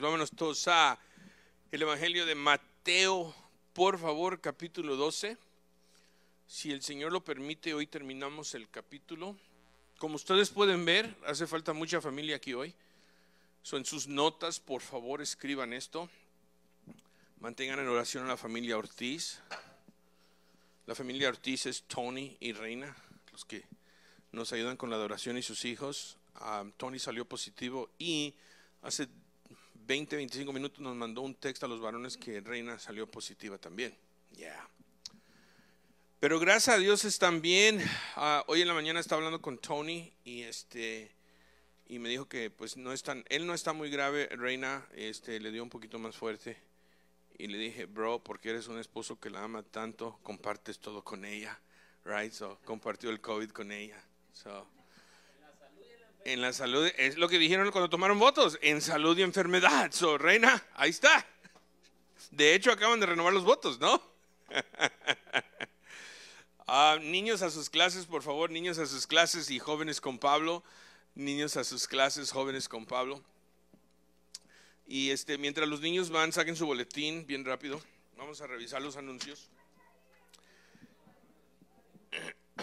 vámonos todos a el Evangelio de Mateo, por favor, capítulo 12. Si el Señor lo permite, hoy terminamos el capítulo. Como ustedes pueden ver, hace falta mucha familia aquí hoy. Son en sus notas, por favor, escriban esto. Mantengan en oración a la familia Ortiz. La familia Ortiz es Tony y Reina, los que nos ayudan con la adoración y sus hijos. Ah, Tony salió positivo y hace 20, 25 minutos nos mandó un texto a los varones que Reina salió positiva también. Ya. Pero gracias a Dios están bien. Ah, hoy en la mañana estaba hablando con Tony y este y me dijo que pues no están, él no está muy grave, Reina, este le dio un poquito más fuerte y le dije, "Bro, porque eres un esposo que la ama tanto, compartes todo con ella." Right? compartió el COVID con ella. So, en la salud, es lo que dijeron cuando tomaron votos, en salud y enfermedad. So, reina, ahí está. De hecho, acaban de renovar los votos, ¿no? Ah, niños a sus clases, por favor, niños a sus clases y jóvenes con Pablo. Niños a sus clases, jóvenes con Pablo. Y este, mientras los niños van, saquen su boletín bien rápido. Vamos a revisar los anuncios.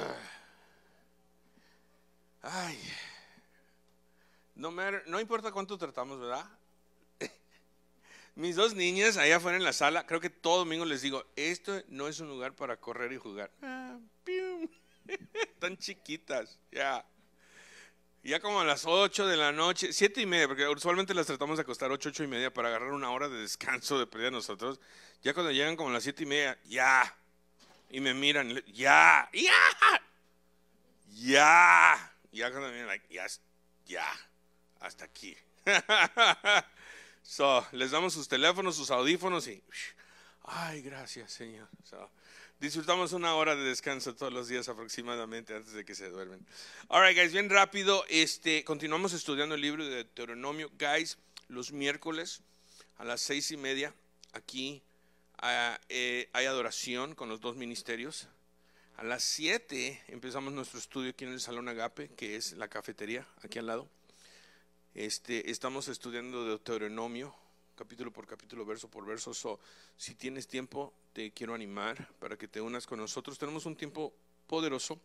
Ay. No, importa cuánto tratamos, ¿verdad? Mis dos niñas allá afuera en la sala, creo que todo domingo les digo, esto no es un lugar para correr y jugar. Ah, Están Tan chiquitas, ya. Ya como a las 8 de la noche, siete y media, porque usualmente las tratamos de acostar 8, 8 y media para agarrar una hora de descanso de pérdida nosotros. Ya cuando llegan como a las siete y media, ya. Y me miran, ya, ya, ya. Ya cuando me miran, ya, ya hasta aquí. so, les damos sus teléfonos, sus audífonos y, ay, gracias, Señor. disfrutamos una hora de descanso todos los días aproximadamente antes de que se duermen. All right, guys, bien rápido. Este, continuamos estudiando el libro de Deuteronomio, guys, los miércoles a las seis y media aquí ah, eh, hay adoración con los dos ministerios. A las 7 empezamos nuestro estudio aquí en el Salón Agape, que es la cafetería, aquí al lado. Este, estamos estudiando Deuteronomio, capítulo por capítulo, verso por verso. So, si tienes tiempo, te quiero animar para que te unas con nosotros. Tenemos un tiempo poderoso.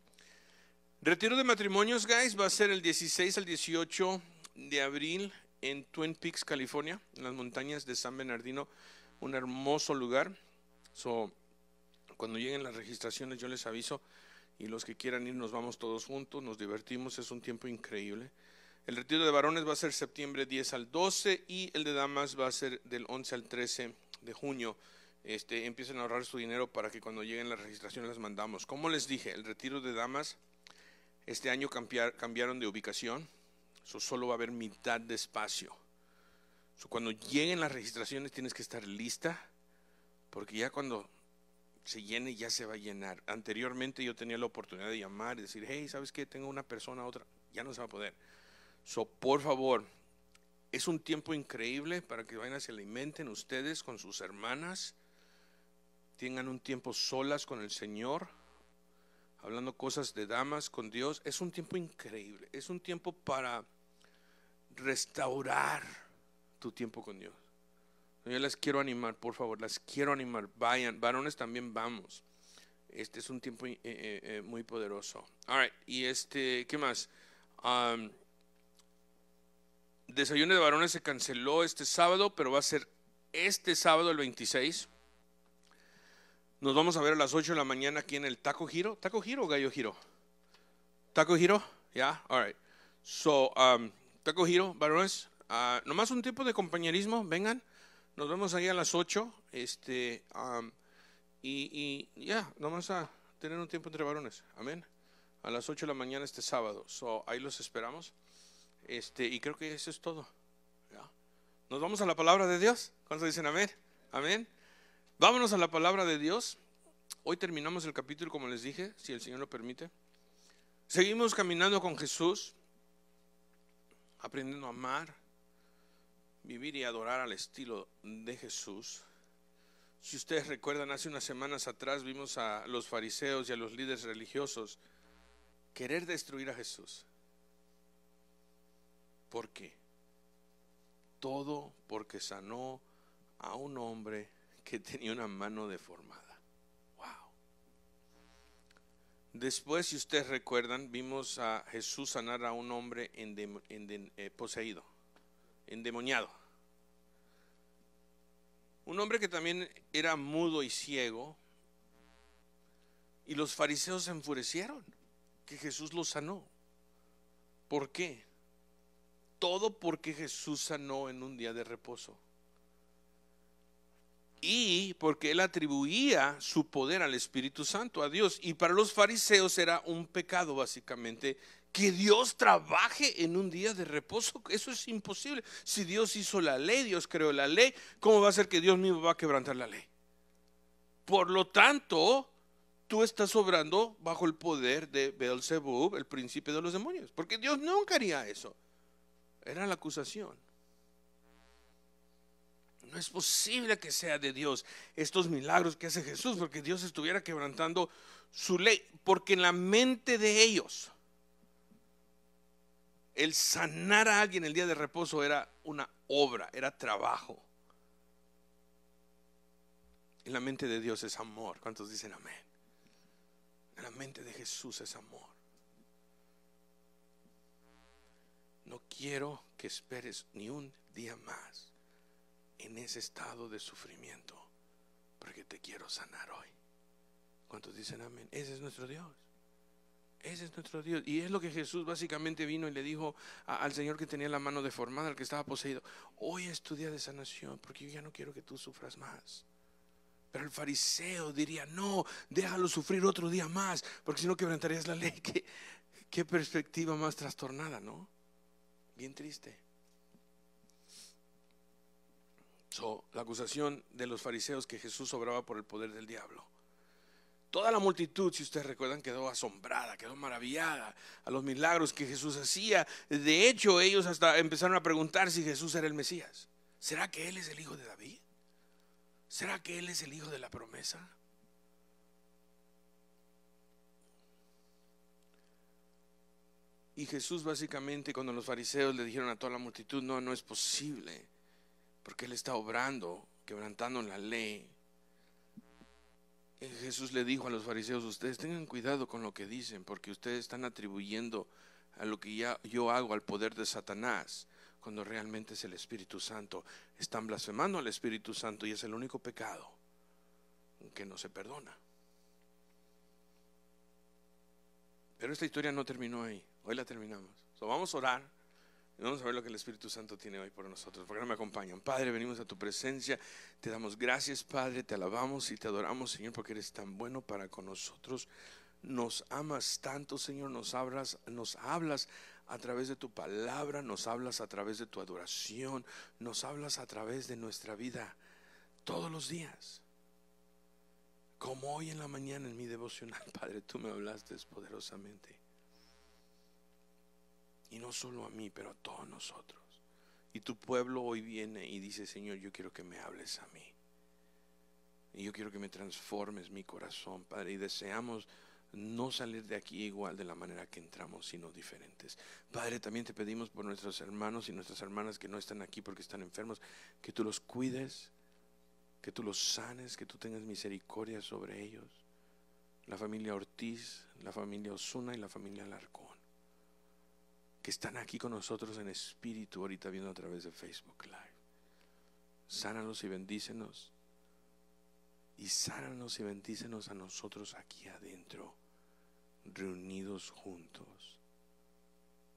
Retiro de matrimonios, guys, va a ser el 16 al 18 de abril en Twin Peaks, California, en las montañas de San Bernardino. Un hermoso lugar. cuando lleguen las registraciones, yo les aviso. Y los que quieran ir, nos vamos todos juntos, nos divertimos, es un tiempo increíble. El retiro de varones va a ser septiembre 10 al 12 y el de damas va a ser del 11 al 13 de junio. Este, empiecen a ahorrar su dinero para que cuando lleguen las registraciones las mandamos. Como les dije, el retiro de damas este año cambiaron de ubicación, solo va a haber mitad de espacio. cuando lleguen las registraciones tienes que estar lista, porque ya cuando se llene ya se va a llenar. Anteriormente yo tenía la oportunidad de llamar y decir, hey, ¿sabes qué? Tengo una persona, otra, ya no se va a poder. So, por favor, es un tiempo increíble para que vayan a se alimenten ustedes con sus hermanas, tengan un tiempo solas con el Señor, hablando cosas de damas con Dios. Es un tiempo increíble, es un tiempo para restaurar tu tiempo con Dios. Yo las quiero animar, por favor, las quiero animar. Vayan, varones también vamos. Este es un tiempo eh, eh, eh, muy poderoso. All y este, ¿qué más? Um, Desayuno de varones se canceló este sábado, pero va a ser este sábado el 26. Nos vamos a ver a las 8 de la mañana aquí en el Taco Giro. ¿Taco Giro o Gallo Giro? Taco Giro, ya, yeah? So, um, Taco Giro, varones, ah, nomás un tiempo de compañerismo, vengan. Nos vemos ahí a las 8. Este, um, y, ya, nomás a tener un tiempo entre varones. Amén. A las 8 de la mañana este sábado. So, ahí los esperamos. Este, y creo que eso es todo. Nos vamos a la palabra de Dios. ¿Cuántos dicen amén? Amén. Vámonos a la palabra de Dios. Hoy terminamos el capítulo, como les dije, si el Señor lo permite. Seguimos caminando con Jesús, aprendiendo a amar, vivir y adorar al estilo de Jesús. Si ustedes recuerdan, hace unas semanas atrás vimos a los fariseos y a los líderes religiosos querer destruir a Jesús. ¿Por qué? Todo porque sanó a un hombre que tenía una mano deformada. Wow. Después, si ustedes recuerdan, vimos a Jesús sanar a un hombre eh, poseído, endemoniado. Un hombre que también era mudo y ciego. Y los fariseos se enfurecieron que Jesús lo sanó. ¿Por qué? todo porque Jesús sanó en un día de reposo. Y porque él atribuía su poder al Espíritu Santo, a Dios. Y para los fariseos era un pecado, básicamente, que Dios trabaje en un día de reposo. Eso es imposible. Si Dios hizo la ley, Dios creó la ley, ¿cómo va a ser que Dios mismo va a quebrantar la ley? Por lo tanto, tú estás obrando bajo el poder de Beelzebub, el príncipe de los demonios, porque Dios nunca haría eso. Era la acusación. No es posible que sea de Dios estos milagros que hace Jesús, porque Dios estuviera quebrantando su ley, porque en la mente de ellos el sanar a alguien el día de reposo era una obra, era trabajo. En la mente de Dios es amor. ¿Cuántos dicen amén? En la mente de Jesús es amor. No quiero que esperes ni un día más en ese estado de sufrimiento, porque te quiero sanar hoy. ¿Cuántos dicen amén? Ese es nuestro Dios. Ese es nuestro Dios. Y es lo que Jesús básicamente vino y le dijo al Señor que tenía la mano deformada, al que estaba poseído, hoy es tu día de sanación, porque yo ya no quiero que tú sufras más. Pero el fariseo diría, no, déjalo sufrir otro día más, porque si no quebrantarías la ley. qué perspectiva más trastornada, ¿no? Bien triste. la acusación de los fariseos que Jesús obraba por el poder del diablo. Toda la multitud, si ustedes recuerdan, quedó asombrada, quedó maravillada a los milagros que Jesús hacía. De hecho, ellos hasta empezaron a preguntar si Jesús era el Mesías. ¿Será que Él es el hijo de David? ¿Será que Él es el hijo de la promesa? Y Jesús básicamente cuando los fariseos le dijeron a toda la multitud, no, no es posible, porque Él está obrando, quebrantando la ley. Jesús le dijo a los fariseos, ustedes tengan cuidado con lo que dicen, porque ustedes están atribuyendo a lo que ya yo hago al poder de Satanás, cuando realmente es el Espíritu Santo. Están blasfemando al Espíritu Santo y es el único pecado que no se perdona. Pero esta historia no terminó ahí. Hoy la terminamos. vamos a orar. Y vamos a ver lo que el Espíritu Santo tiene hoy por nosotros. Porque me acompañan? Padre, venimos a tu presencia. Te damos gracias, Padre. Te alabamos y te adoramos, Señor, porque eres tan bueno para con nosotros. Nos amas tanto, Señor. Nos hablas, nos hablas a través de tu palabra. Nos hablas a través de tu adoración. Nos hablas a través de nuestra vida todos los días. Como hoy en la mañana en mi devocional, Padre, tú me hablaste poderosamente. Y no solo a mí, pero a todos nosotros. Y tu pueblo hoy viene y dice, Señor, yo quiero que me hables a mí. Y yo quiero que me transformes mi corazón, Padre. Y deseamos no salir de aquí igual de la manera que entramos, sino diferentes. Padre, también te pedimos por nuestros hermanos y nuestras hermanas que no están aquí porque están enfermos, que tú los cuides, que tú los sanes, que tú tengas misericordia sobre ellos. La familia Ortiz, la familia Osuna y la familia Alarcón, que están aquí con nosotros en espíritu ahorita viendo a través de Facebook Live. sánanos y bendícenos. Y sánanos y bendícenos a nosotros aquí adentro, reunidos juntos.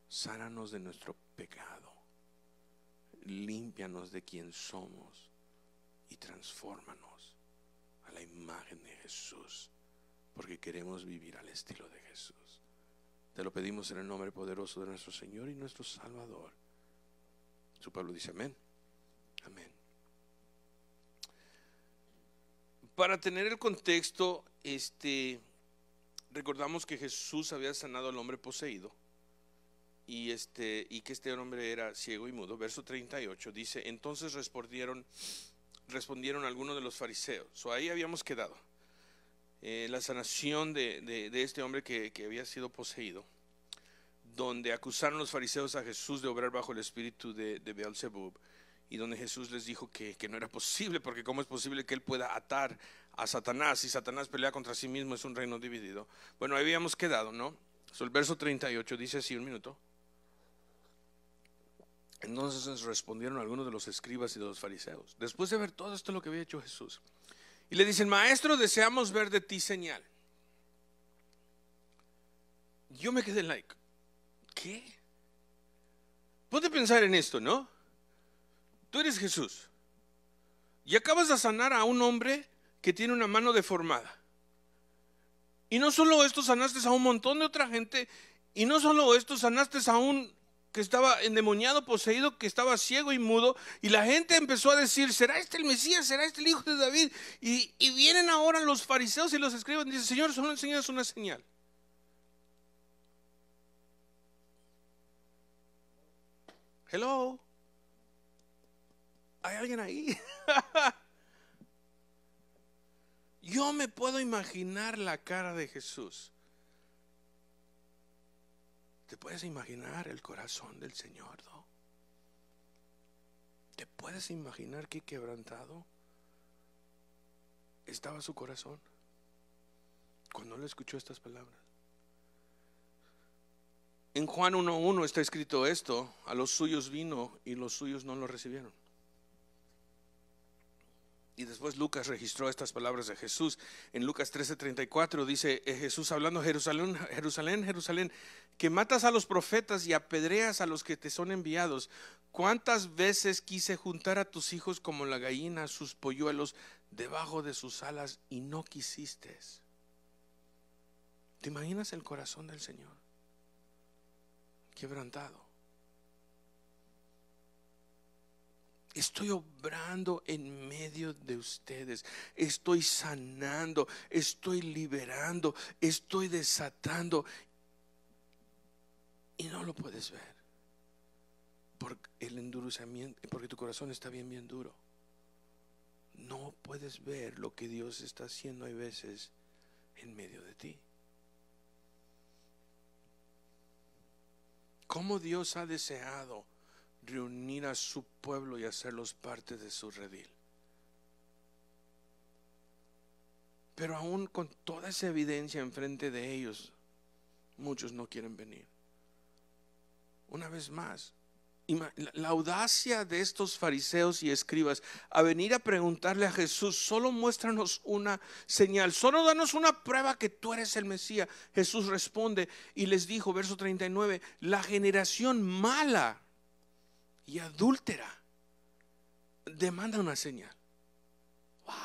Sánanos de nuestro pecado. Límpianos de quien somos y transfórmanos a la imagen de Jesús, porque queremos vivir al estilo de Jesús. Te lo pedimos en el nombre poderoso de nuestro Señor y nuestro Salvador. Su Pablo dice amén. Amén. Para tener el contexto, este, recordamos que Jesús había sanado al hombre poseído y, este, y que este hombre era ciego y mudo. Verso 38 dice, entonces respondieron respondieron algunos de los fariseos. So, ahí habíamos quedado. Eh, la sanación de, este hombre que, había sido poseído, donde acusaron los fariseos a Jesús de obrar bajo el espíritu de, de Beelzebub y donde Jesús les dijo que, no era posible, porque cómo es posible que él pueda atar a Satanás si Satanás pelea contra sí mismo, es un reino dividido. Bueno, ahí habíamos quedado, ¿no? So, el verso 38 dice así, un minuto. Entonces respondieron algunos de los escribas y de los fariseos, después de ver todo esto lo que había hecho Jesús. Y le dicen, maestro, deseamos ver de ti señal. Yo me quedé like, ¿qué? Ponte pensar en esto, ¿no? Tú eres Jesús y acabas de sanar a un hombre que tiene una mano deformada. Y no solo esto, sanaste a un montón de otra gente. Y no solo esto, sanaste a un que estaba endemoniado, poseído, que estaba ciego y mudo, y la gente empezó a decir, ¿será este el Mesías? ¿Será este el hijo de David? Y, vienen ahora los fariseos y los y dicen, Señor, solo enseñas una señal. Hello. ¿Hay alguien ahí? Yo me puedo imaginar la cara de Jesús ¿Te puedes imaginar el corazón del Señor? ¿Te puedes imaginar qué quebrantado estaba su corazón cuando le escuchó estas palabras? En Juan 1.1 está escrito esto, a los suyos vino y los suyos no lo recibieron. Y después Lucas registró estas palabras de Jesús. En Lucas 13:34 dice eh, Jesús hablando, Jerusalén, Jerusalén, Jerusalén, que matas a los profetas y apedreas a los que te son enviados. ¿Cuántas veces quise juntar a tus hijos como la gallina sus polluelos debajo de sus alas y no quisiste? ¿Te imaginas el corazón del Señor? Quebrantado. Estoy obrando en medio de ustedes. Estoy sanando, estoy liberando, estoy desatando. Y no lo puedes ver. Por el endurecimiento, porque tu corazón está bien, bien duro. No puedes ver lo que Dios está haciendo, hay veces, en medio de ti. Como Dios ha deseado? reunir a su pueblo y hacerlos parte de su redil. Pero aún con toda esa evidencia enfrente de ellos, muchos no quieren venir. Una vez más, la audacia de estos fariseos y escribas a venir a preguntarle a Jesús, solo muéstranos una señal, solo danos una prueba que tú eres el Mesías. Jesús responde y les dijo, verso 39, la generación mala y adúltera demanda una señal. Wow.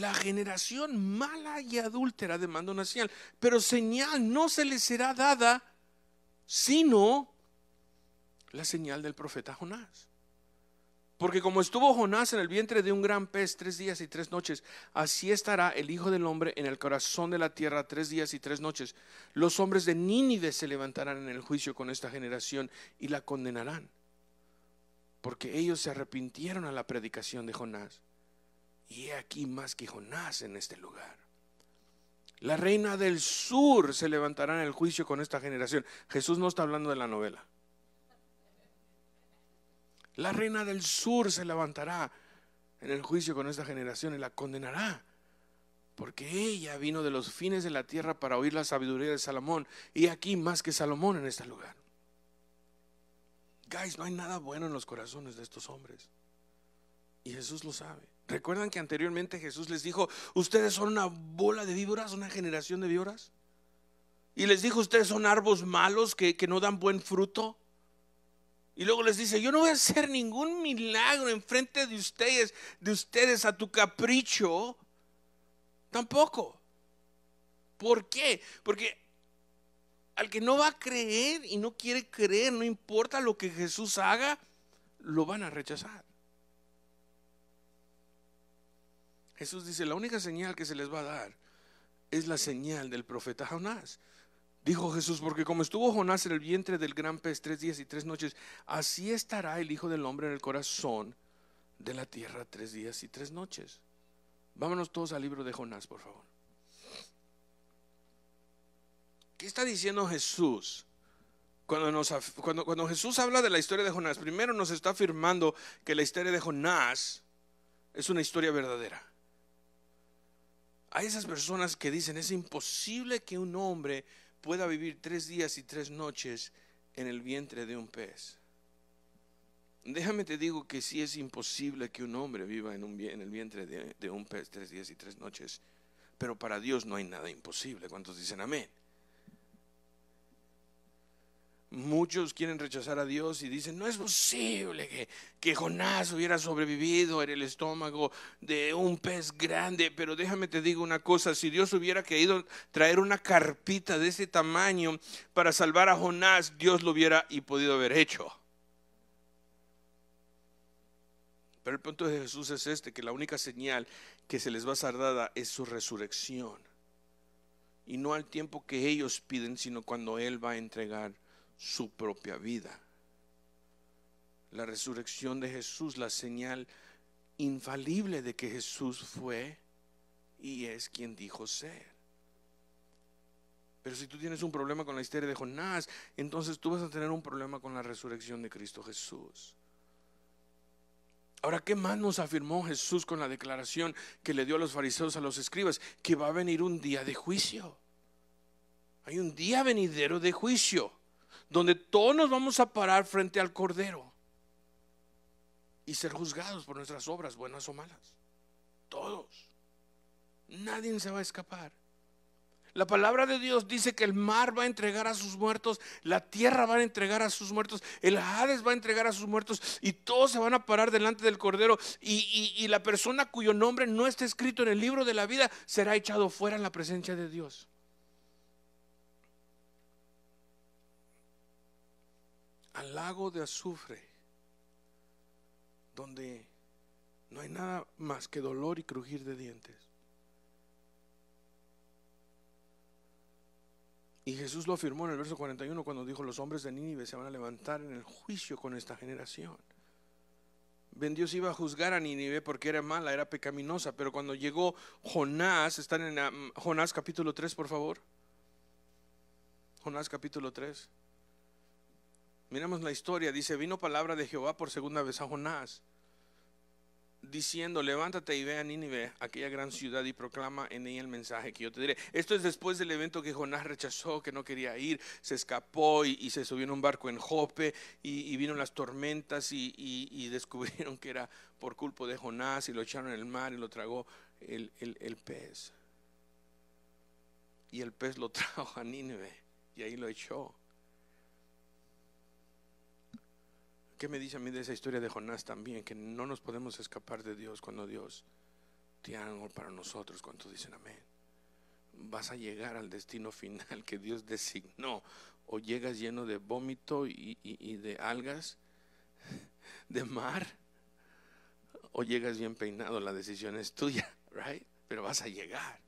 La generación mala y adúltera demanda una señal, pero señal no se le será dada sino la señal del profeta Jonás. Porque como estuvo Jonás en el vientre de un gran pez tres días y tres noches, así estará el Hijo del Hombre en el corazón de la tierra tres días y tres noches. Los hombres de Nínive se levantarán en el juicio con esta generación y la condenarán, porque ellos se arrepintieron a la predicación de Jonás. Y he aquí más que Jonás en este lugar. La reina del sur se levantará en el juicio con esta generación. Jesús no está hablando de la novela. La reina del sur se levantará en el juicio con esta generación y la condenará. Porque ella vino de los fines de la tierra para oír la sabiduría de Salomón. Y aquí más que Salomón en este lugar. Guys, no hay nada bueno en los corazones de estos hombres. Y Jesús lo sabe. ¿Recuerdan que anteriormente Jesús les dijo, ustedes son una bola de víboras, una generación de víboras? Y les dijo, ustedes son árboles malos que, que no dan buen fruto. Y luego les dice, yo no voy a hacer ningún milagro enfrente de ustedes, de ustedes a tu capricho. Tampoco. ¿Por qué? Porque al que no va a creer y no quiere creer, no importa lo que Jesús haga, lo van a rechazar. Jesús dice, la única señal que se les va a dar es la señal del profeta Jonás. Dijo Jesús, porque como estuvo Jonás en el vientre del gran pez tres días y tres noches, así estará el Hijo del Hombre en el corazón de la tierra tres días y tres noches. Vámonos todos al libro de Jonás, por favor. ¿Qué está diciendo Jesús? Cuando, cuando, cuando Jesús habla de la historia de Jonás, primero nos está afirmando que la historia de Jonás es una historia verdadera. Hay esas personas que dicen, es imposible que un hombre pueda vivir tres días y tres noches en el vientre de un pez. Déjame te digo que sí es imposible que un hombre viva en, un, el vientre de, de un pez tres días y tres noches, pero para Dios no hay nada imposible. ¿Cuántos dicen amén? Muchos quieren rechazar a Dios y dicen, no es posible que, Jonás hubiera sobrevivido en el estómago de un pez grande, pero déjame te digo una cosa, si Dios hubiera querido traer una carpita de ese tamaño para salvar a Jonás, Dios lo hubiera y podido haber hecho. Pero el punto de Jesús es este, que la única señal que se les va a ser dada es su resurrección. Y no al tiempo que ellos piden, sino cuando Él va a entregar su propia vida. La resurrección de Jesús, la señal infalible de que Jesús fue y es quien dijo ser. Pero si tú tienes un problema con la historia de Jonás, entonces tú vas a tener un problema con la resurrección de Cristo Jesús. Ahora, ¿qué más nos afirmó Jesús con la declaración que le dio a los fariseos, a los escribas, que va a venir un día de juicio? Hay un día venidero de juicio donde todos nos vamos a parar frente al Cordero y ser juzgados por nuestras obras, buenas o malas. Todos. Nadie se va a escapar. La palabra de Dios dice que el mar va a entregar a sus muertos, la tierra va a entregar a sus muertos, el Hades va a entregar a sus muertos y todos se van a parar delante del Cordero y, y la persona cuyo nombre no está escrito en el libro de la vida será echado fuera en la presencia de Dios. al lago de azufre, donde no hay nada más que dolor y crujir de dientes. Y Jesús lo afirmó en el verso 41 cuando dijo, los hombres de Nínive se van a levantar en el juicio con esta generación. Ven Dios iba a juzgar a Nínive porque era mala, era pecaminosa, pero cuando llegó Jonás, están en mm, Jonás capítulo 3, por favor. Jonás capítulo 3. Miramos la historia, dice, vino palabra de Jehová por segunda vez a Jonás, diciendo, levántate y ve a Nínive, aquella gran ciudad, y proclama en ella el mensaje que yo te diré. Esto es después del evento que Jonás rechazó, que no quería ir, se escapó y, se subió en un barco en Jope, y, vino las tormentas y, descubrieron que era por culpa de Jonás, y lo echaron en el mar y lo tragó el, el pez. Y el pez lo trajo a Nínive, y ahí lo echó. ¿Qué me dice a mí de esa historia de Jonás también? Que no nos podemos escapar de Dios cuando Dios tiene algo para nosotros. cuando dicen amén? Vas a llegar al destino final que Dios designó. O llegas lleno de vómito y, de algas, de mar. O llegas bien peinado. La decisión es tuya, right? Pero vas a llegar.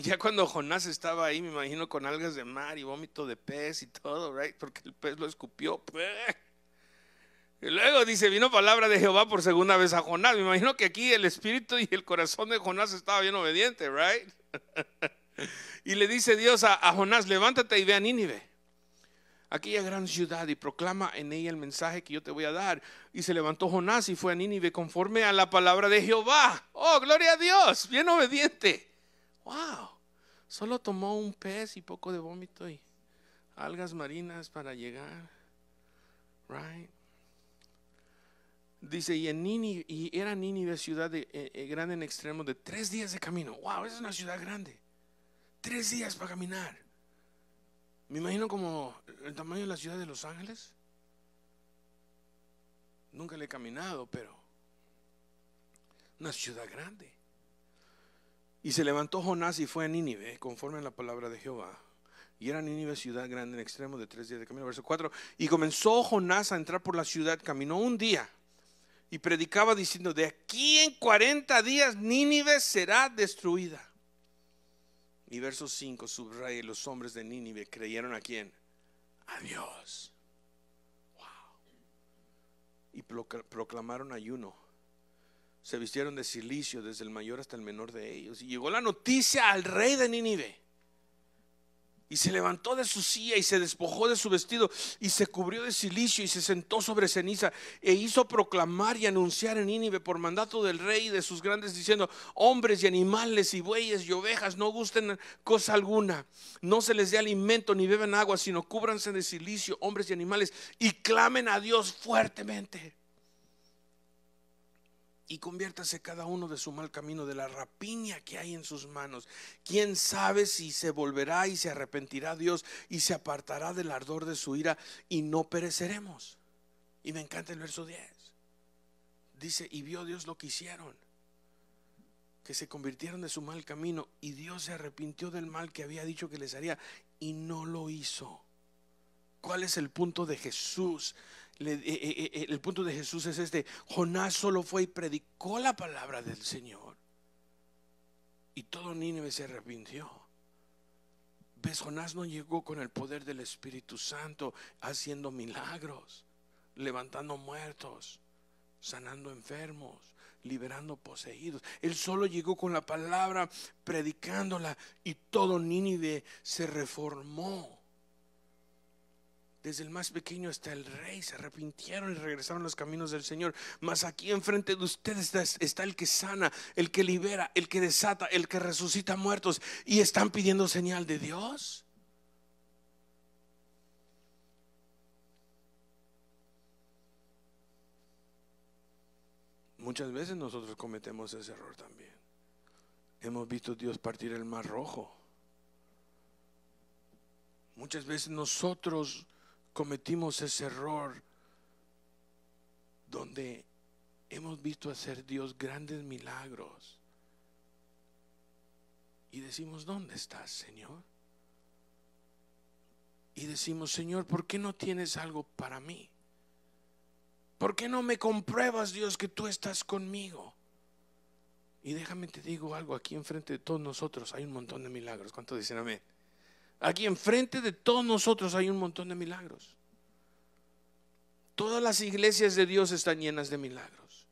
ya cuando Jonás estaba ahí, me imagino con algas de mar y vómito de pez y todo, right? Porque el pez lo escupió. Y luego dice, vino palabra de Jehová por segunda vez a Jonás. Me imagino que aquí el espíritu y el corazón de Jonás estaba bien obediente, right? y le dice Dios a, Jonás, levántate y ve a Nínive, aquella gran ciudad, y proclama en ella el mensaje que yo te voy a dar. Y se levantó Jonás y fue a Nínive conforme a la palabra de Jehová. Oh, gloria a Dios, bien obediente. Wow, solo tomó un pez y poco de vómito y algas marinas para llegar, right? Dice, y, en y era Nínive ciudad eh, eh, grande en extremo de tres días de camino. ¡Wow! Esa es una ciudad grande. Tres días para caminar. Me imagino como el tamaño de la ciudad de Los Ángeles. Nunca le he caminado, pero una ciudad grande. Y se levantó Jonás y fue a Nínive, conforme a la palabra de Jehová. Y era Nínive ciudad grande en extremo de tres días de camino. Verso 4. Y comenzó Jonás a entrar por la ciudad, caminó un día y predicaba diciendo, de aquí en 40 días Nínive será destruida. Y verso 5 subraya, los hombres de Nínive creyeron a quién? A Dios. Wow. Y proclamaron ayuno. Se vistieron de silicio desde el mayor hasta el menor de ellos. Y llegó la noticia al rey de Nínive. Y se levantó de su silla y se despojó de su vestido y se cubrió de silicio y se sentó sobre ceniza e hizo proclamar y anunciar en Nínive por mandato del rey y de sus grandes diciendo, hombres y animales y bueyes y ovejas no gusten cosa alguna, no se les dé alimento ni beban agua, sino cúbranse de silicio, hombres y animales, y clamen a Dios fuertemente y conviértase cada uno de su mal camino, de la rapiña que hay en sus manos. ¿Quién sabe si se volverá y se arrepentirá Dios y se apartará del ardor de su ira y no pereceremos? Y me encanta el verso 10. Dice, y vio Dios lo que hicieron, que se convirtieron de su mal camino y Dios se arrepintió del mal que había dicho que les haría y no lo hizo. ¿Cuál es el punto de Jesús? Eh, eh, eh, el punto de Jesús es este, Jonás solo fue y predicó la palabra del Señor. Y todo Nínive se arrepintió. ¿Ves? Jonás no llegó con el poder del Espíritu Santo haciendo milagros, levantando muertos, sanando enfermos, liberando poseídos. Él solo llegó con la palabra, predicándola y todo Nínive se reformó. Desde el más pequeño hasta el rey se arrepintieron y regresaron a los caminos del Señor. Mas aquí enfrente de ustedes está, el que sana, el que libera, el que desata, el que resucita muertos. Y están pidiendo señal de Dios. Muchas veces nosotros cometemos ese error también. Hemos visto a Dios partir el mar rojo. Muchas veces nosotros cometimos ese error donde hemos visto hacer Dios grandes milagros. Y decimos, ¿dónde estás, Señor? Y decimos, Señor, ¿por qué no tienes algo para mí? ¿Por qué no me compruebas, Dios, que tú estás conmigo? Y déjame te digo algo, aquí enfrente de todos nosotros hay un montón de milagros. ¿Cuánto dicen amén? Aquí enfrente de todos nosotros hay un montón de milagros. Todas las iglesias de Dios están llenas de milagros.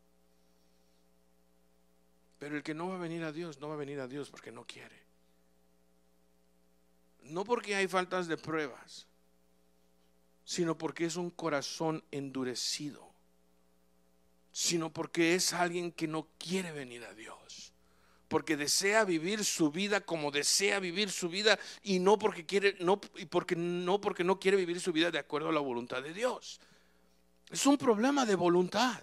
Pero el que no va a venir a Dios, no va a venir a Dios porque no quiere. No porque hay faltas de pruebas, sino porque es un corazón endurecido, sino porque es alguien que no quiere venir a Dios porque desea vivir su vida como desea vivir su vida y no porque quiere no y porque no porque no quiere vivir su vida de acuerdo a la voluntad de Dios. Es un problema de voluntad.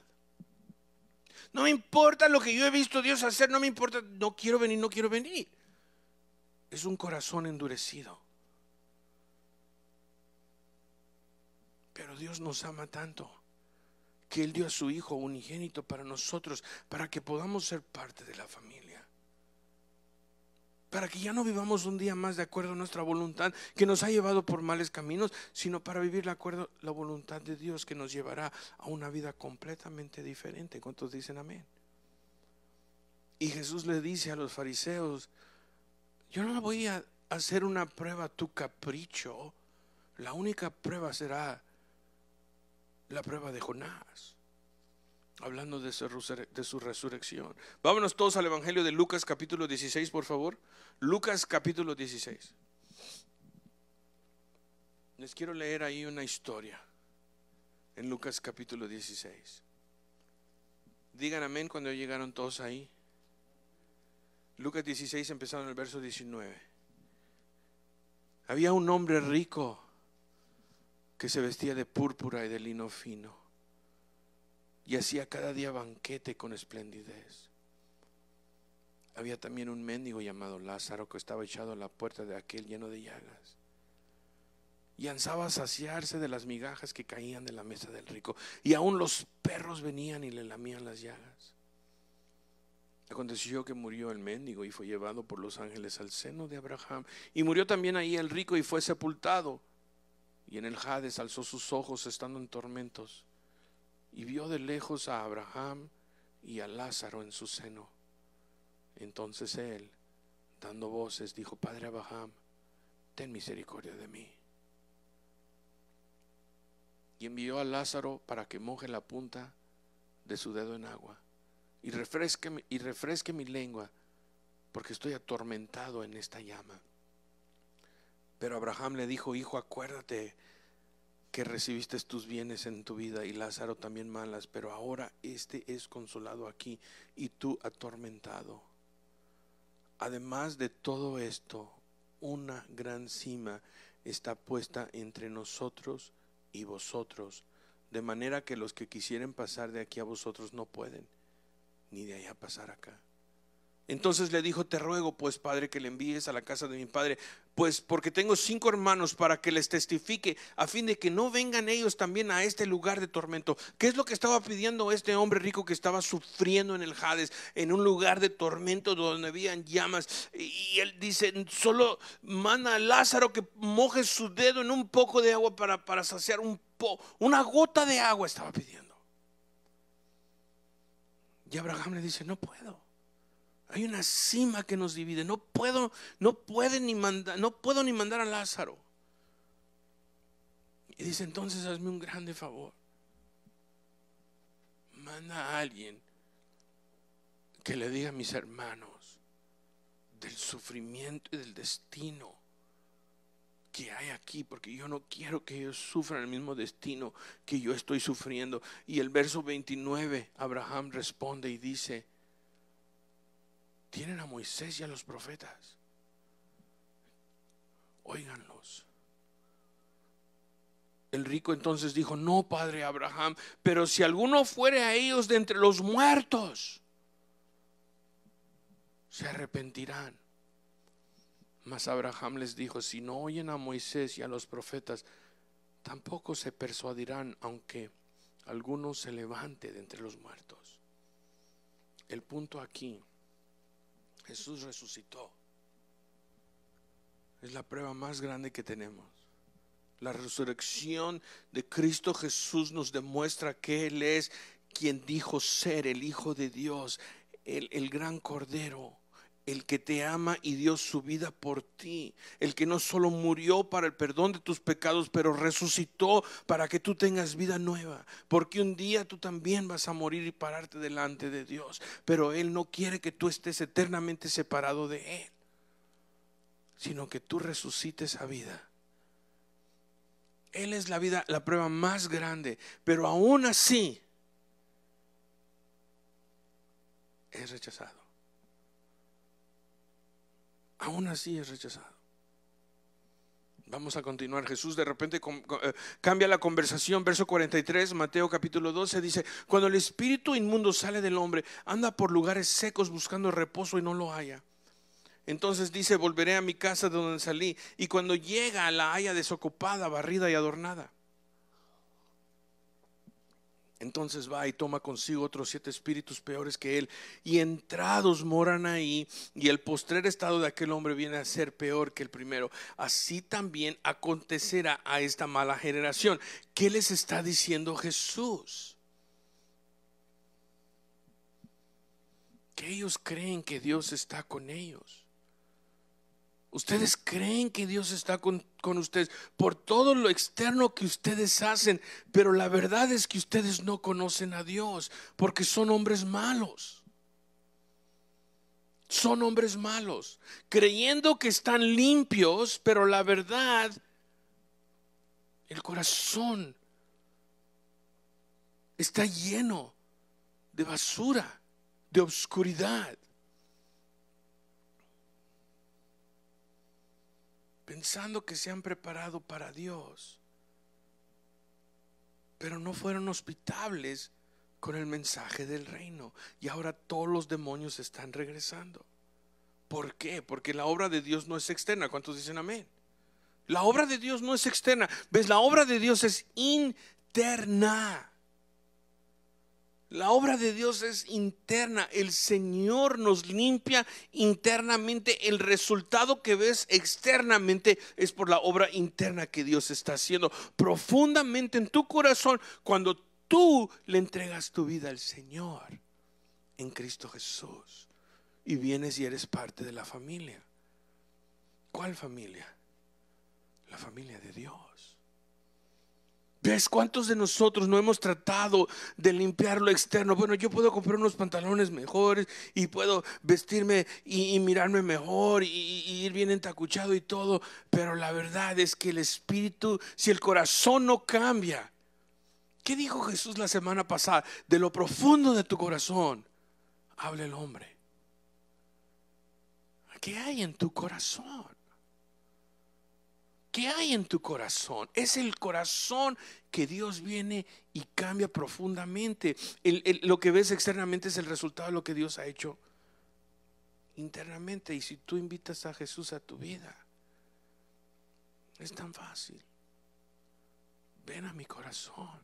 No me importa lo que yo he visto Dios hacer, no me importa, no quiero venir, no quiero venir. Es un corazón endurecido. Pero Dios nos ama tanto que Él dio a su Hijo unigénito para nosotros, para que podamos ser parte de la familia para que ya no vivamos un día más de acuerdo a nuestra voluntad que nos ha llevado por males caminos, sino para vivir de acuerdo la voluntad de Dios que nos llevará a una vida completamente diferente. ¿Cuántos dicen amén? Y Jesús le dice a los fariseos, yo no voy a hacer una prueba a tu capricho, la única prueba será la prueba de Jonás hablando de su, de su resurrección. Vámonos todos al Evangelio de Lucas capítulo 16, por favor. Lucas capítulo 16. Les quiero leer ahí una historia en Lucas capítulo 16. Digan amén cuando llegaron todos ahí. Lucas 16 empezando en el verso 19. Había un hombre rico que se vestía de púrpura y de lino fino y hacía cada día banquete con esplendidez. Había también un mendigo llamado Lázaro que estaba echado a la puerta de aquel lleno de llagas y ansaba saciarse de las migajas que caían de la mesa del rico. Y aún los perros venían y le lamían las llagas. Aconteció que murió el mendigo y fue llevado por los ángeles al seno de Abraham. Y murió también ahí el rico y fue sepultado. Y en el Hades alzó sus ojos estando en tormentos y vio de lejos a Abraham y a Lázaro en su seno. Entonces él, dando voces, dijo, Padre Abraham, ten misericordia de mí. Y envió a Lázaro para que moje la punta de su dedo en agua y refresque, y refresque mi lengua, porque estoy atormentado en esta llama. Pero Abraham le dijo, Hijo, acuérdate que recibiste tus bienes en tu vida y Lázaro también malas, pero ahora este es consolado aquí y tú atormentado. Además de todo esto, una gran cima está puesta entre nosotros y vosotros, de manera que los que quisieren pasar de aquí a vosotros no pueden, ni de allá pasar acá. Entonces le dijo, te ruego pues, padre, que le envíes a la casa de mi padre, pues porque tengo cinco hermanos para que les testifique, a fin de que no vengan ellos también a este lugar de tormento. ¿Qué es lo que estaba pidiendo este hombre rico que estaba sufriendo en el Hades, en un lugar de tormento donde habían llamas? Y él dice, solo manda a Lázaro que moje su dedo en un poco de agua para, para saciar un po, una gota de agua estaba pidiendo. Y Abraham le dice, no puedo hay una cima que nos divide. No puedo, no puede ni mandar, no puedo ni mandar a Lázaro. Y dice entonces hazme un grande favor. Manda a alguien que le diga a mis hermanos del sufrimiento y del destino que hay aquí, porque yo no quiero que ellos sufran el mismo destino que yo estoy sufriendo. Y el verso 29, Abraham responde y dice, tienen a Moisés y a los profetas. Óiganlos. El rico entonces dijo, no, padre Abraham, pero si alguno fuere a ellos de entre los muertos, se arrepentirán. Mas Abraham les dijo, si no oyen a Moisés y a los profetas, tampoco se persuadirán, aunque alguno se levante de entre los muertos. El punto aquí Jesús resucitó. Es la prueba más grande que tenemos. La resurrección de Cristo Jesús nos demuestra que Él es quien dijo ser el Hijo de Dios, el, el gran Cordero el que te ama y dio su vida por ti, el que no solo murió para el perdón de tus pecados, pero resucitó para que tú tengas vida nueva, porque un día tú también vas a morir y pararte delante de Dios, pero Él no quiere que tú estés eternamente separado de Él, sino que tú resucites a vida. Él es la vida, la prueba más grande, pero aún así es rechazado aún así es rechazado. Vamos a continuar. Jesús de repente eh, cambia la conversación. Verso 43, Mateo capítulo 12 dice, cuando el espíritu inmundo sale del hombre, anda por lugares secos buscando reposo y no lo haya Entonces dice, volveré a mi casa de donde salí. Y cuando llega, la haya desocupada, barrida y adornada. Entonces va y toma consigo otros siete espíritus peores que él, y entrados moran ahí, y el postrer estado de aquel hombre viene a ser peor que el primero. Así también acontecerá a esta mala generación. ¿Qué les está diciendo Jesús? Que ellos creen que Dios está con ellos. Ustedes creen que Dios está con, ustedes por todo lo externo que ustedes hacen, pero la verdad es que ustedes no conocen a Dios porque son hombres malos. Son hombres malos, creyendo que están limpios, pero la verdad, el corazón está lleno de basura, de obscuridad. pensando que se han preparado para Dios, pero no fueron hospitables con el mensaje del reino. Y ahora todos los demonios están regresando. ¿Por qué? Porque la obra de Dios no es externa. ¿Cuántos dicen amén? La obra de Dios no es externa. ¿Ves? La obra de Dios es interna. La obra de Dios es interna. El Señor nos limpia internamente. El resultado que ves externamente es por la obra interna que Dios está haciendo profundamente en tu corazón cuando tú le entregas tu vida al Señor en Cristo Jesús. Y vienes y eres parte de la familia. ¿Cuál familia? La familia de Dios. ¿Ves cuántos de nosotros no hemos tratado de limpiar lo externo? Bueno, yo puedo comprar unos pantalones mejores y puedo vestirme y, mirarme mejor y, y, ir bien entacuchado y todo, pero la verdad es que el espíritu, si el corazón no cambia, ¿qué dijo Jesús la semana pasada? De lo profundo de tu corazón, habla el hombre. ¿Qué hay en tu corazón? ¿Qué hay en tu corazón? Es el corazón que Dios viene y cambia profundamente. lo que ves externamente es el resultado de lo que Dios ha hecho internamente. Y si tú invitas a Jesús a tu vida, es tan fácil. Ven a mi corazón.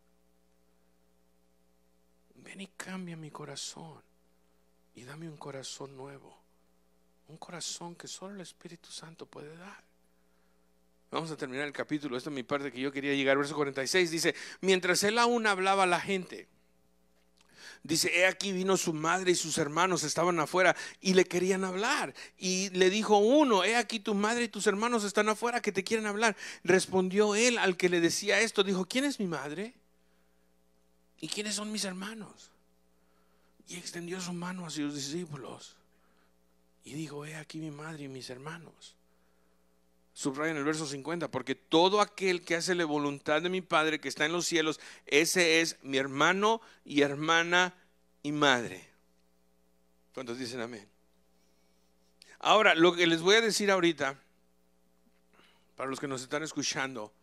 Ven y cambia mi corazón. Y dame un corazón nuevo. Un corazón que solo el Espíritu Santo puede dar. Vamos a terminar el capítulo. Esta es mi parte que yo quería llegar. Verso 46 dice, mientras él aún hablaba a la gente, dice, he aquí vino su madre y sus hermanos estaban afuera y le querían hablar. Y le dijo uno, he aquí tu madre y tus hermanos están afuera que te quieren hablar. Respondió él al que le decía esto, dijo, ¿quién es mi madre? ¿Y quiénes son mis hermanos? Y extendió su mano hacia sus discípulos y dijo, he aquí mi madre y mis hermanos Subraya en el verso 50, porque todo aquel que hace la voluntad de mi Padre que está en los cielos, ese es mi hermano y hermana y madre. ¿Cuántos dicen amén? Ahora, lo que les voy a decir ahorita, para los que nos están escuchando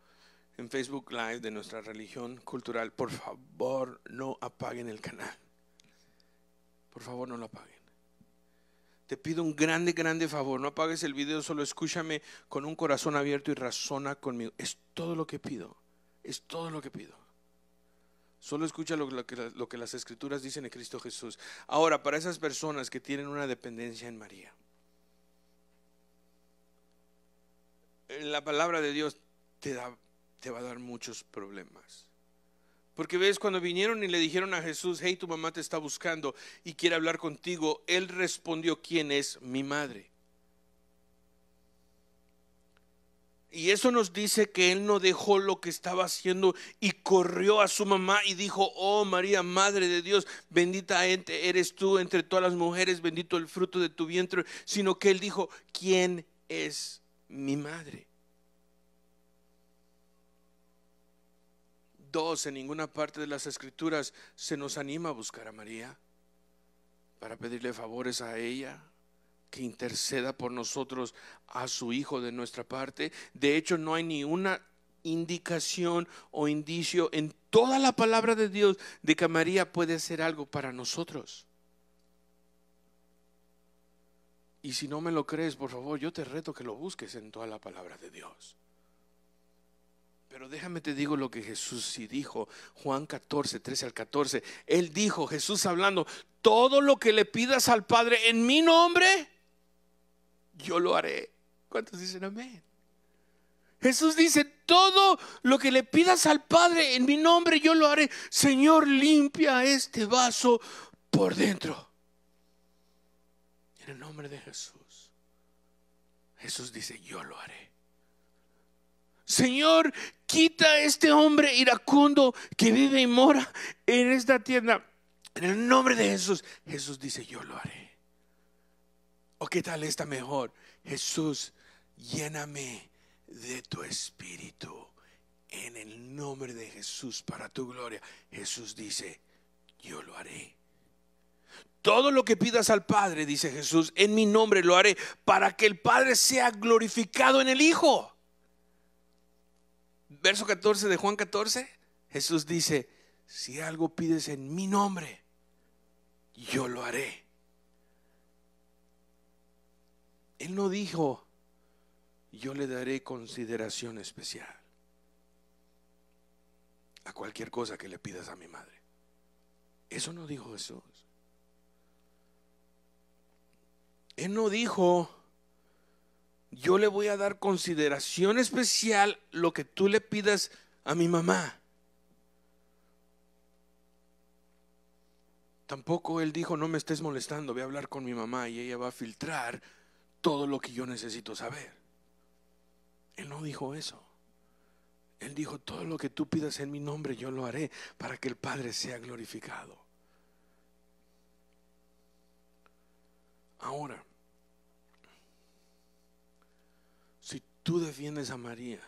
en Facebook Live de nuestra religión cultural, por favor no apaguen el canal. Por favor no lo apaguen te pido un grande, grande favor. No apagues el video, solo escúchame con un corazón abierto y razona conmigo. Es todo lo que pido. Es todo lo que pido. Solo escucha lo, que, las escrituras dicen en Cristo Jesús. Ahora, para esas personas que tienen una dependencia en María, la palabra de Dios te va a dar muchos problemas. Porque ves, cuando vinieron y le dijeron a Jesús, hey, tu mamá te está buscando y quiere hablar contigo, él respondió, ¿quién es mi madre? Y eso nos dice que él no dejó lo que estaba haciendo y corrió a su mamá y dijo, oh María, Madre de Dios, bendita eres tú entre todas las mujeres, bendito el fruto de tu vientre, sino que él dijo, ¿quién es mi madre? Dos en ninguna parte de las escrituras se nos anima a buscar a María para pedirle favores a ella, que interceda por nosotros a su Hijo de nuestra parte. De hecho, no hay ni una indicación o indicio en toda la palabra de Dios de que María puede hacer algo para nosotros. Y si no me lo crees, por favor, yo te reto que lo busques en toda la palabra de Dios. Pero déjame te digo lo que Jesús sí dijo, Juan 14, 13 al 14. Él dijo, Jesús hablando, todo lo que le pidas al Padre en mi nombre, yo lo haré. ¿Cuántos dicen amén? Jesús dice, todo lo que le pidas al Padre en mi nombre, yo lo haré. Señor, limpia este vaso por dentro. En el nombre de Jesús. Jesús dice, yo lo haré. Señor, quita este hombre iracundo que vive y mora en esta tienda. En el nombre de Jesús, Jesús dice, yo lo haré. ¿O qué tal está mejor? Jesús, lléname de tu espíritu. En el nombre de Jesús, para tu gloria. Jesús dice, yo lo haré. Todo lo que pidas al Padre, dice Jesús, en mi nombre lo haré, para que el Padre sea glorificado en el Hijo verso 14 de Juan 14, Jesús dice, si algo pides en mi nombre, yo lo haré. Él no dijo, yo le daré consideración especial a cualquier cosa que le pidas a mi madre. Eso no dijo Jesús. Él no dijo, yo le voy a dar consideración especial lo que tú le pidas a mi mamá. Tampoco él dijo, no me estés molestando, voy a hablar con mi mamá y ella va a filtrar todo lo que yo necesito saber. Él no dijo eso. Él dijo, todo lo que tú pidas en mi nombre yo lo haré para que el Padre sea glorificado. Ahora, tú defiendes a María.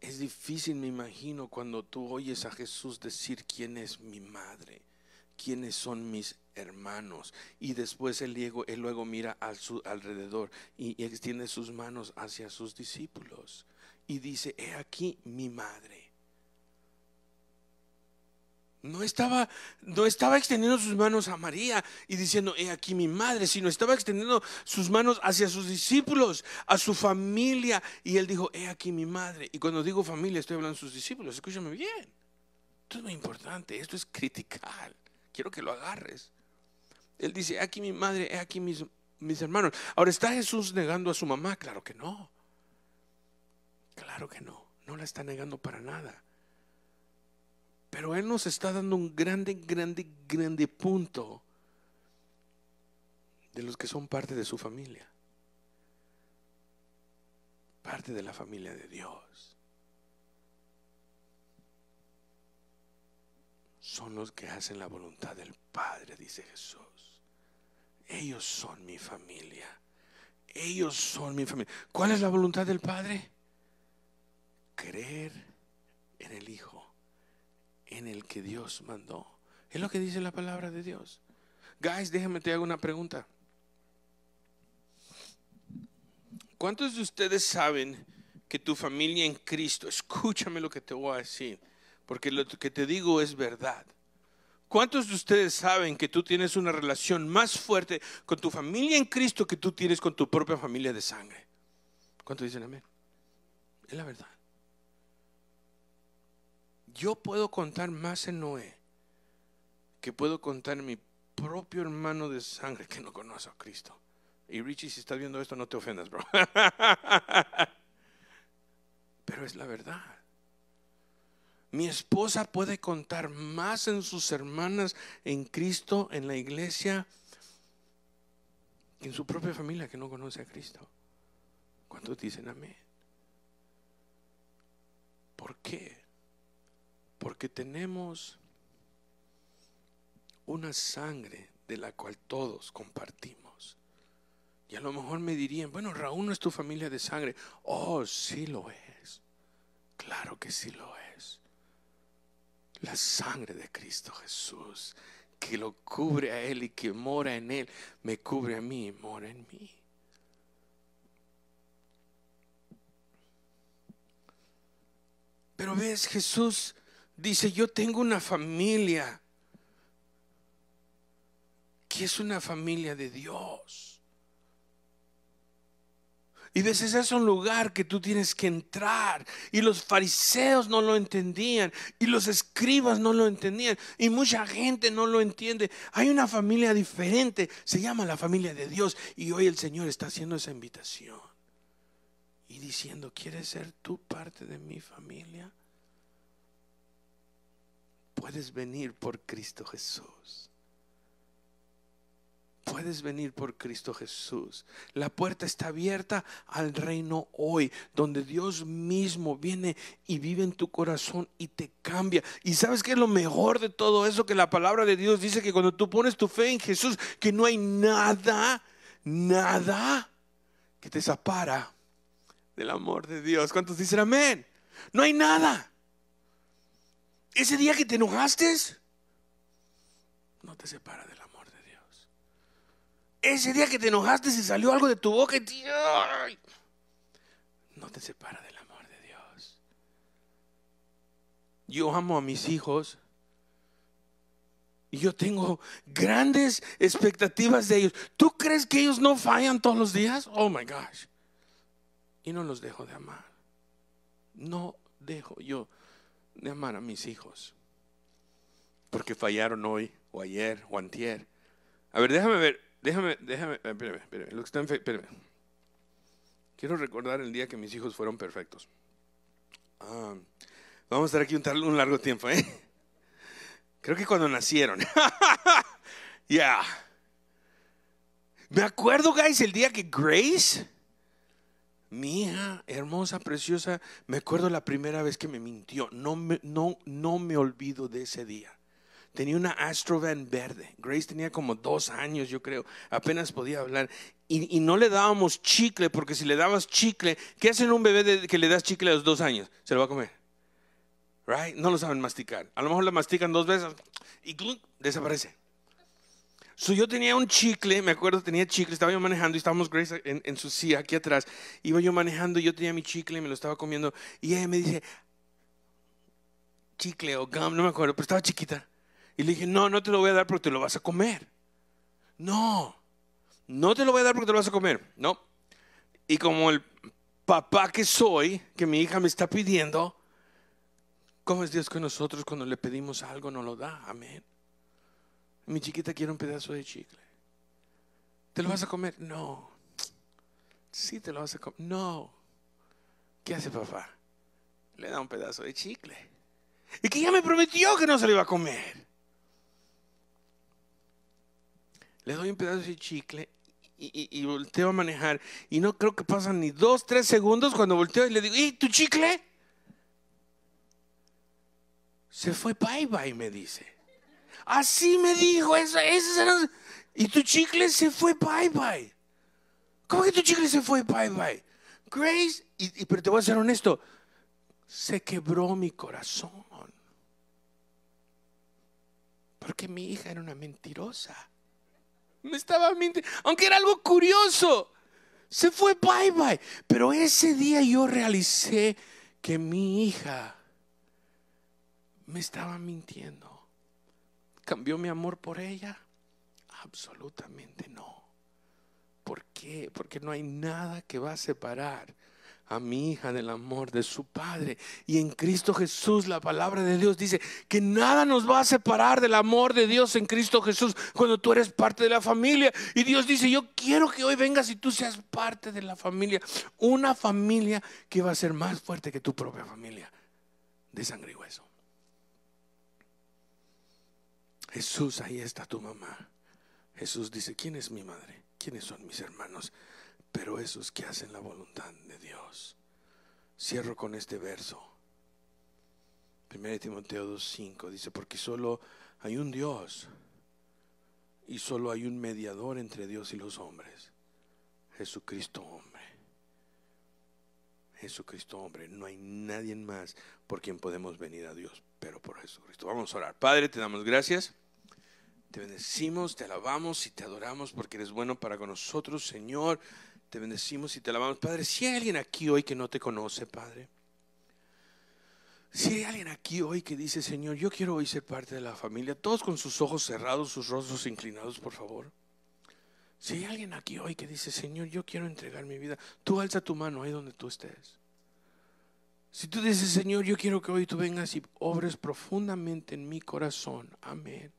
Es difícil, me imagino, cuando tú oyes a Jesús decir quién es mi madre, quiénes son mis hermanos. Y después él luego, mira al su, alrededor y extiende sus manos hacia sus discípulos y dice, he aquí mi madre. No estaba, no estaba extendiendo sus manos a María y diciendo, he aquí mi madre, sino estaba extendiendo sus manos hacia sus discípulos, a su familia. Y él dijo, he aquí mi madre. Y cuando digo familia, estoy hablando de sus discípulos. Escúchame bien. Esto es muy importante, esto es critical. Quiero que lo agarres. Él dice, he aquí mi madre, he aquí mis, mis hermanos. Ahora, ¿está Jesús negando a su mamá? Claro que no. Claro que no. No la está negando para nada. Pero Él nos está dando un grande, grande, grande punto de los que son parte de su familia. Parte de la familia de Dios. Son los que hacen la voluntad del Padre, dice Jesús. Ellos son mi familia. Ellos son mi familia. ¿Cuál es la voluntad del Padre? Creer en el Hijo en el que Dios mandó. Es lo que dice la palabra de Dios. Guys, déjame te hago una pregunta. ¿Cuántos de ustedes saben que tu familia en Cristo, escúchame lo que te voy a decir, porque lo que te digo es verdad. ¿Cuántos de ustedes saben que tú tienes una relación más fuerte con tu familia en Cristo que tú tienes con tu propia familia de sangre? ¿Cuántos dicen amén? Es la verdad. Yo puedo contar más en Noé que puedo contar en mi propio hermano de sangre que no conoce a Cristo. Y Richie, si estás viendo esto, no te ofendas, bro. Pero es la verdad. Mi esposa puede contar más en sus hermanas en Cristo, en la iglesia, que en su propia familia que no conoce a Cristo. ¿Cuántos dicen amén? ¿Por qué? Porque tenemos una sangre de la cual todos compartimos. Y a lo mejor me dirían, bueno, Raúl no es tu familia de sangre. Oh, sí lo es. Claro que sí lo es. La sangre de Cristo Jesús, que lo cubre a Él y que mora en Él, me cubre a mí y mora en mí. Pero ves, Jesús Dice, yo tengo una familia que es una familia de Dios. Y veces es un lugar que tú tienes que entrar. Y los fariseos no lo entendían. Y los escribas no lo entendían. Y mucha gente no lo entiende. Hay una familia diferente. Se llama la familia de Dios. Y hoy el Señor está haciendo esa invitación. Y diciendo, ¿quieres ser tú parte de mi familia? Puedes venir por Cristo Jesús. Puedes venir por Cristo Jesús. La puerta está abierta al reino hoy, donde Dios mismo viene y vive en tu corazón y te cambia. Y sabes que lo mejor de todo eso, que la palabra de Dios dice que cuando tú pones tu fe en Jesús, que no hay nada, nada que te separa del amor de Dios. ¿Cuántos dicen amén? No hay nada. Ese día que te enojaste, no te separa del amor de Dios. Ese día que te enojaste y salió algo de tu boca no te separa del amor de Dios. Yo amo a mis hijos y yo tengo grandes expectativas de ellos. ¿Tú crees que ellos no fallan todos los días? Oh my gosh. Y no los dejo de amar. No dejo yo de amar a mis hijos. Porque fallaron hoy, o ayer, o antier. A ver, déjame ver, déjame, déjame, eh, espérame, espérame, lo que Quiero recordar el día que mis hijos fueron perfectos. Ah, vamos a estar aquí un, un largo tiempo, ¿eh? Creo que cuando nacieron. Ya. Me acuerdo, guys, el día que Grace mi hermosa, preciosa, me acuerdo la primera vez que me mintió, no me, no, no me olvido de ese día. Tenía una Astrovan verde. Grace tenía como dos años, yo creo. Apenas podía hablar. Y, no le dábamos chicle, porque si le dabas chicle, ¿qué hacen un bebé que le das chicle a los dos años? Se lo va a comer. Right? No lo saben masticar. A lo mejor la mastican dos veces y desaparece yo tenía un chicle, me acuerdo, tenía chicle, estaba yo manejando y estábamos Grace en, su silla aquí atrás. Iba yo manejando y yo tenía mi chicle y me lo estaba comiendo. Y ella me dice, chicle o gum, no me acuerdo, pero estaba chiquita. Y le dije, no, no te lo voy a dar porque te lo vas a comer. No, no te lo voy a dar porque te lo vas a comer. No. Y como el papá que soy, que mi hija me está pidiendo, ¿cómo es Dios que nosotros cuando le pedimos algo, no lo da? Amén. Mi chiquita quiere un pedazo de chicle. ¿Te lo vas a comer? No. Sí, te lo vas a comer. No. ¿Qué hace papá? Le da un pedazo de chicle. Y que ya me prometió que no se lo iba a comer. Le doy un pedazo de chicle y, y, volteo a manejar. Y no creo que pasan ni dos, tres segundos cuando volteo y le digo, ¿y tu chicle? Se fue bye bye, me dice. Así me dijo, eso, era... Y tu chicle se fue bye bye. ¿Cómo que tu chicle se fue bye bye? Grace, pero te voy a ser honesto, se quebró mi corazón. Porque mi hija era una mentirosa. Me estaba mintiendo, aunque era algo curioso. Se fue bye bye. Pero ese día yo realicé que mi hija me estaba mintiendo. ¿Cambió mi amor por ella? Absolutamente no. ¿Por qué? Porque no hay nada que va a separar a mi hija del amor de su Padre. Y en Cristo Jesús la palabra de Dios dice que nada nos va a separar del amor de Dios en Cristo Jesús cuando tú eres parte de la familia. Y Dios dice, yo quiero que hoy vengas y tú seas parte de la familia. Una familia que va a ser más fuerte que tu propia familia de sangre y hueso. Jesús, ahí está tu mamá. Jesús dice, ¿quién es mi madre? ¿Quiénes son mis hermanos? Pero esos que hacen la voluntad de Dios. Cierro con este verso. 1 Timoteo 2.5 dice, porque solo hay un Dios y solo hay un mediador entre Dios y los hombres, Jesucristo hombre. Jesucristo hombre, no hay nadie más por quien podemos venir a Dios, pero por Jesucristo. Vamos a orar. Padre, te damos gracias. Te bendecimos, te alabamos y te adoramos porque eres bueno para con nosotros, Señor. Te bendecimos y te alabamos. Padre, si hay alguien aquí hoy que no te conoce, Padre. Si hay alguien aquí hoy que dice, Señor, yo quiero hoy ser parte de la familia, todos con sus ojos cerrados, sus rostros inclinados, por favor. Si hay alguien aquí hoy que dice, Señor, yo quiero entregar mi vida, tú alza tu mano ahí donde tú estés. Si tú dices, Señor, yo quiero que hoy tú vengas y obres profundamente en mi corazón, amén.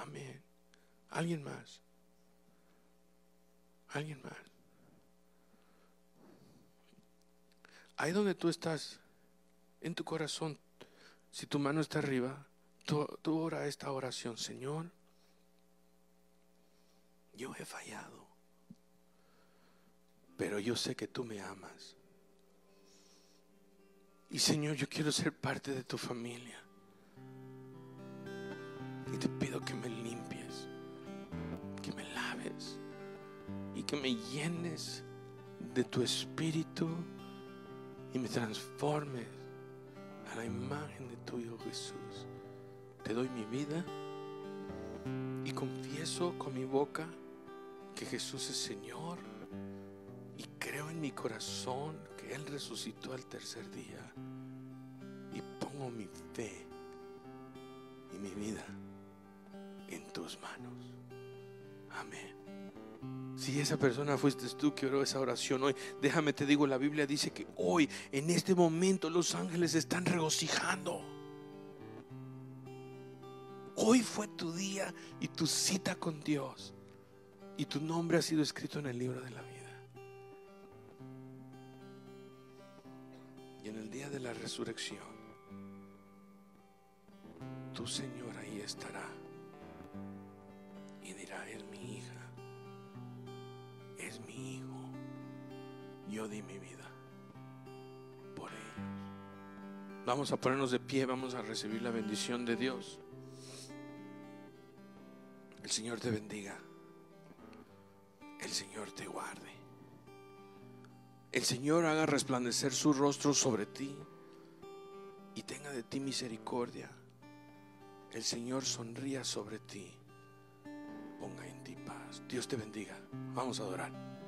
Amén. ¿Alguien más? ¿Alguien más? Ahí donde tú estás, en tu corazón, si tu mano está arriba, tú, ora esta oración, Señor, yo he fallado, pero yo sé que tú me amas. Y Señor, yo quiero ser parte de tu familia y te pido que me limpies, que me laves y que me llenes de tu espíritu y me transformes a la imagen de tu Hijo Jesús. Te doy mi vida y confieso con mi boca que Jesús es Señor y creo en mi corazón que Él resucitó al tercer día y pongo mi fe y mi vida en tus manos. Amén. Si esa persona fuiste tú que oró esa oración hoy, déjame te digo, la Biblia dice que hoy, en este momento, los ángeles están regocijando. Hoy fue tu día y tu cita con Dios. Y tu nombre ha sido escrito en el libro de la vida. Y en el día de la resurrección, tu Señor ahí estará y dirá, es mi hija, es mi hijo. Yo di mi vida por ellos. Vamos a ponernos de pie, vamos a recibir la bendición de Dios. El Señor te bendiga. El Señor te guarde. El Señor haga resplandecer su rostro sobre ti y tenga de ti misericordia. El Señor sonría sobre ti ponga en ti paz. Dios te bendiga. Vamos a adorar.